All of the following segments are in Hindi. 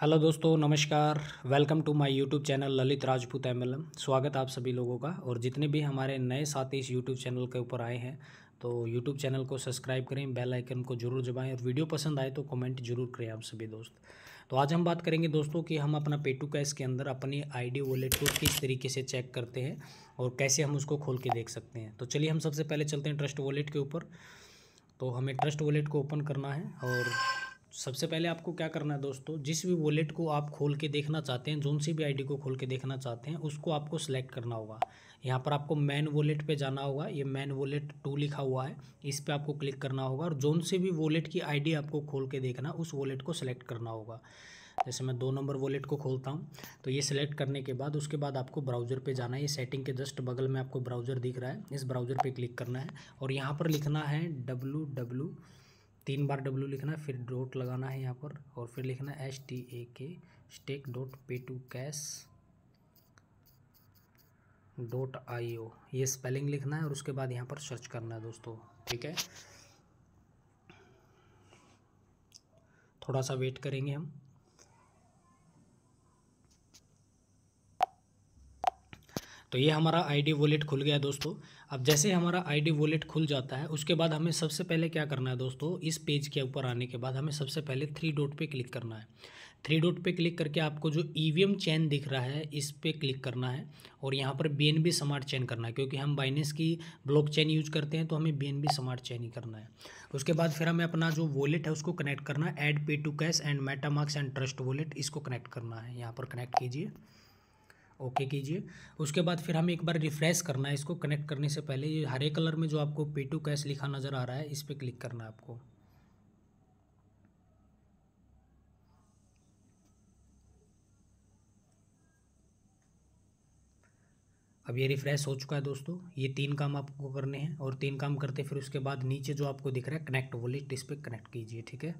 हेलो दोस्तों नमस्कार welcome to my YouTube channel Lalit Rajput एम स्वागत आप सभी लोगों का और जितने भी हमारे नए साथी इस यूट्यूब चैनल के ऊपर आए हैं तो यूट्यूब चैनल को सब्सक्राइब करें बेल आइकन को जरूर दबाएं और वीडियो पसंद आए तो कमेंट जरूर करें आप सभी दोस्त तो आज हम बात करेंगे दोस्तों कि हम अपना पेटू कैश के अंदर अपनी आईडी वॉलेट को किस तरीके से चेक करते हैं और कैसे हम उसको खोल के देख सकते हैं तो चलिए हम सबसे पहले चलते हैं ट्रस्ट वॉलेट के ऊपर तो हमें ट्रस्ट वॉलेट को ओपन करना है और सबसे पहले आपको क्या करना है दोस्तों जिस भी वॉलेट को आप खोल के देखना चाहते हैं जोन सी भी आईडी को खोल के देखना चाहते हैं उसको आपको सेलेक्ट करना होगा यहाँ पर आपको मैन वॉलेट पे जाना होगा ये मैन वॉलेट टू लिखा हुआ है इस पर आपको क्लिक करना होगा और जोन से भी वॉलेट की आईडी आपको खोल के देखना उस वॉलेट को सिलेक्ट करना होगा जैसे मैं दो नंबर वॉलेट को खोलता हूँ तो ये सिलेक्ट करने के बाद उसके बाद आपको ब्राउज़र पे जाना है ये सेटिंग के जस्ट बगल में आपको ब्राउज़र दिख रहा है इस ब्राउज़र पे क्लिक करना है और यहाँ पर लिखना है डब्लू डब्लू तीन बार डब्ल्यू लिखना है फिर डॉट लगाना है यहाँ पर और फिर लिखना है S T A K stake dot pay to cash dot I O ये स्पेलिंग लिखना है और उसके बाद यहाँ पर सर्च करना है दोस्तों ठीक है थोड़ा सा वेट करेंगे हम तो ये हमारा आईडी वॉलेट खुल गया दोस्तों अब जैसे हमारा आईडी वॉलेट खुल जाता है उसके बाद हमें सबसे पहले क्या करना है दोस्तों इस पेज के ऊपर आने के बाद हमें सबसे पहले थ्री डॉट पे क्लिक करना है थ्री डॉट पे क्लिक करके आपको जो ई वी एम चैन दिख रहा है इस पर क्लिक करना है और यहाँ पर B N B smart chain करना है क्योंकि हम बाइनेंस की ब्लॉक चैन यूज करते हैं तो हमें B N B smart chain ही करना है उसके बाद फिर हमें अपना जो वॉलेट है उसको कनेक्ट करना है add pay to cash and MetaMask and trust wallet इसको कनेक्ट करना है यहाँ पर कनेक्ट कीजिए ओके कीजिए उसके बाद फिर हमें एक बार रिफ्रेश करना है इसको कनेक्ट करने से पहले ये हरे कलर में जो आपको पे टू कैश लिखा नज़र आ रहा है इस पर क्लिक करना है आपको अब ये रिफ्रेश हो चुका है दोस्तों ये तीन काम आपको करने हैं और तीन काम करते फिर उसके बाद नीचे जो आपको दिख रहा है कनेक्ट वॉलेट इस पर कनेक्ट कीजिए ठीक है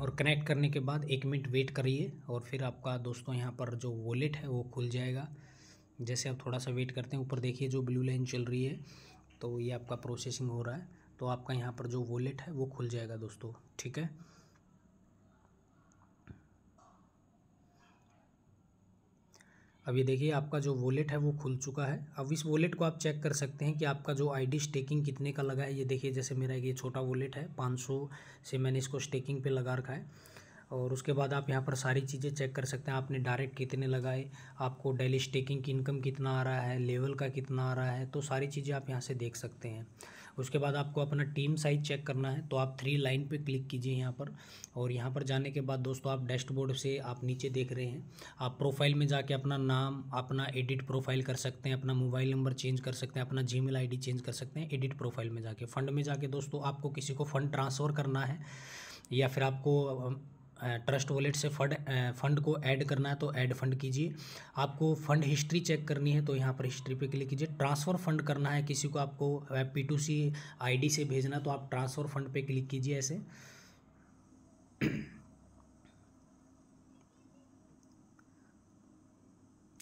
और कनेक्ट करने के बाद एक मिनट वेट करिए और फिर आपका दोस्तों यहाँ पर जो वॉलेट है वो खुल जाएगा जैसे आप थोड़ा सा वेट करते हैं ऊपर देखिए जो ब्लू लाइन चल रही है तो ये आपका प्रोसेसिंग हो रहा है तो आपका यहाँ पर जो वॉलेट है वो खुल जाएगा दोस्तों ठीक है अब ये देखिए आपका जो वॉलेट है वो खुल चुका है अब इस वॉलेट को आप चेक कर सकते हैं कि आपका जो आईडी स्टेकिंग कितने का लगा है ये देखिए जैसे मेरा ये छोटा वॉलेट है 500 से मैंने इसको स्टेकिंग पे लगा रखा है और उसके बाद आप यहाँ पर सारी चीज़ें चेक कर सकते हैं आपने डायरेक्ट कितने लगाए आपको डेली स्टेकिंग की इनकम कितना आ रहा है लेवल का कितना आ रहा है तो सारी चीज़ें आप यहाँ से देख सकते हैं उसके बाद आपको अपना टीम साइज चेक करना है तो आप थ्री लाइन पे क्लिक कीजिए यहाँ पर और यहाँ पर जाने के बाद दोस्तों आप डैशबोर्ड से आप नीचे देख रहे हैं आप प्रोफाइल में जाके अपना नाम अपना एडिट प्रोफाइल कर सकते हैं अपना मोबाइल नंबर चेंज कर सकते हैं अपना जी मेल चेंज कर सकते हैं एडिट प्रोफाइल में जाके फ़ंड में जाके दोस्तों आपको किसी को फ़ंड ट्रांसफ़र करना है या फिर आपको ट्रस्ट वॉलेट से फंड फंड को ऐड करना है तो ऐड फंड कीजिए आपको फंड हिस्ट्री चेक करनी है तो यहाँ पर हिस्ट्री पे क्लिक कीजिए ट्रांसफ़र फंड करना है किसी को आपको P to C I D से भेजना तो आप ट्रांसफ़र फंड पे क्लिक कीजिए ऐसे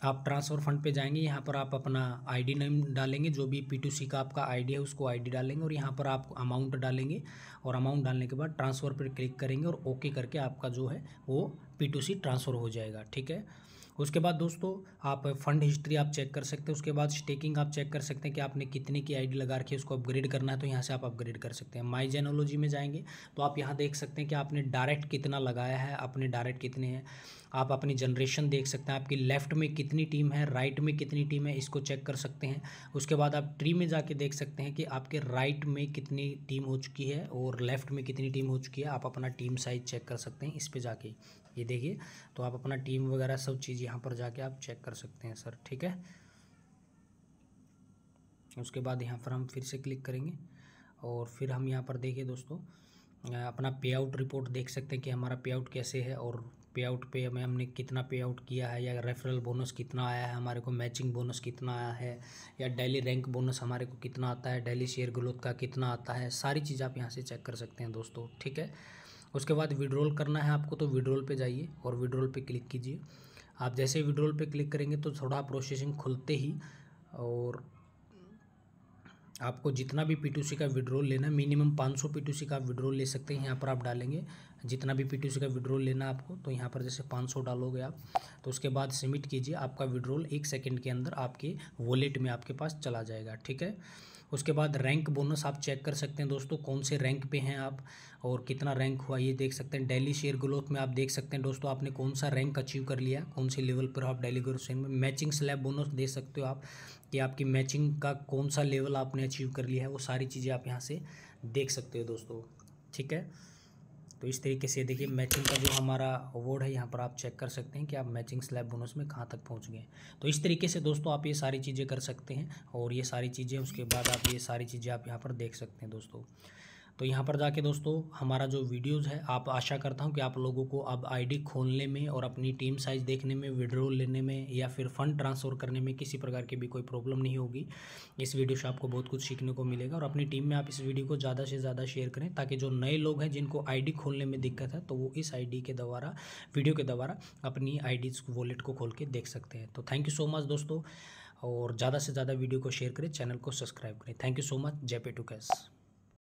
आप ट्रांसफ़र फंड पे जाएंगे यहाँ पर आप अपना आईडी नेम डालेंगे जो भी पी का आपका आईडी है उसको आईडी डालेंगे और यहाँ पर आप अमाउंट डालेंगे और अमाउंट डालने के बाद ट्रांसफ़र पर क्लिक करेंगे और ओके करके आपका जो है वो पी ट्रांसफ़र हो जाएगा ठीक है उसके बाद दोस्तों आप फंड हिस्ट्री आप चेक कर सकते हैं उसके बाद स्टेकिंग आप चेक कर सकते हैं कि आपने कितने की आईडी लगा रखी है उसको अपग्रेड करना है तो यहाँ से आप अपग्रेड कर सकते हैं माई जेनोलॉजी में जाएंगे तो आप यहाँ देख सकते हैं कि आपने डायरेक्ट कितना लगाया है अपने डायरेक्ट कितने हैं आप अपनी जनरेशन देख सकते हैं आपकी लेफ्ट में कितनी टीम है राइट में कितनी टीम है इसको चेक कर सकते हैं उसके बाद आप ट्री में जाके देख सकते हैं कि आपके राइट में कितनी टीम हो चुकी है और लेफ्ट में कितनी टीम हो चुकी है आप अपना टीम साइज चेक कर सकते हैं इस पर जाके ये देखिए तो आप अपना टीम वगैरह सब चीज़ यहाँ पर जाके आप चेक कर सकते हैं सर ठीक है उसके बाद यहाँ पर हम फिर से क्लिक करेंगे और फिर हम यहाँ पर देखें दोस्तों अपना पे आउट रिपोर्ट देख सकते हैं कि हमारा पे आउट कैसे है और पे आउट पे हमें हमने कितना पे आउट किया है या रेफरल बोनस कितना आया है हमारे को मैचिंग बोनस कितना आया है या डेली रैंक बोनस हमारे को कितना आता है डेली शेयर ग्रोथ का कितना आता है सारी चीज़ आप यहाँ से चेक कर सकते हैं दोस्तों ठीक है उसके बाद विड्रोल करना है आपको तो विड्रोल पे जाइए और विड्रोल पे क्लिक कीजिए आप जैसे विड्रोल पे क्लिक करेंगे तो थोड़ा प्रोसेसिंग खुलते ही और आपको जितना भी पी का विड्रोल लेना मिनिमम 500 पीटीसी का विड्रोल ले सकते हैं यहाँ पर आप डालेंगे जितना भी पी का विड्रोल लेना आपको तो यहाँ पर जैसे 500 डालोगे आप तो उसके बाद सबमिट कीजिए आपका विड्रोल एक सेकंड के अंदर आपके वॉलेट में आपके पास चला जाएगा ठीक है उसके बाद रैंक बोनस आप चेक कर सकते हैं दोस्तों कौन से रैंक पे हैं आप और कितना रैंक हुआ ये देख सकते हैं डेली शेयर ग्रोथ में आप देख सकते हैं दोस्तों आपने कौन सा रैंक अचीव कर लिया कौन से लेवल पर आप डेली ग्रोथ में मैचिंग स्लैब बोनस दे सकते हो आप कि आपकी मैचिंग का कौन सा लेवल आपने अचीव कर लिया है वो सारी चीज़ें आप यहाँ से देख सकते हो दोस्तों ठीक है तो इस तरीके से देखिए मैचिंग का जो हमारा अवार्ड है यहाँ पर आप चेक कर सकते हैं कि आप मैचिंग स्लैब बोनस में कहाँ तक पहुँच गए तो इस तरीके से दोस्तों आप ये सारी चीज़ें कर सकते हैं और ये सारी चीज़ें उसके बाद आप ये सारी चीज़ें आप यहाँ पर देख सकते हैं दोस्तों तो यहाँ पर जाके दोस्तों हमारा जो वीडियोज़ है आप आशा करता हूँ कि आप लोगों को अब आईडी खोलने में और अपनी टीम साइज़ देखने में विड्रोल लेने में या फिर फ़ंड ट्रांसफ़र करने में किसी प्रकार की भी कोई प्रॉब्लम नहीं होगी इस वीडियो से आपको बहुत कुछ सीखने को मिलेगा और अपनी टीम में आप इस वीडियो को ज़्यादा से ज़्यादा शेयर करें ताकि जो नए लोग हैं जिनको आई खोलने में दिक्कत है तो वो इस आई के द्वारा वीडियो के द्वारा अपनी आई वॉलेट को खोल के देख सकते हैं तो थैंक यू सो मच दोस्तों और ज़्यादा से ज़्यादा वीडियो को शेयर करें चैनल को सब्सक्राइब करें thank you so much pay to cash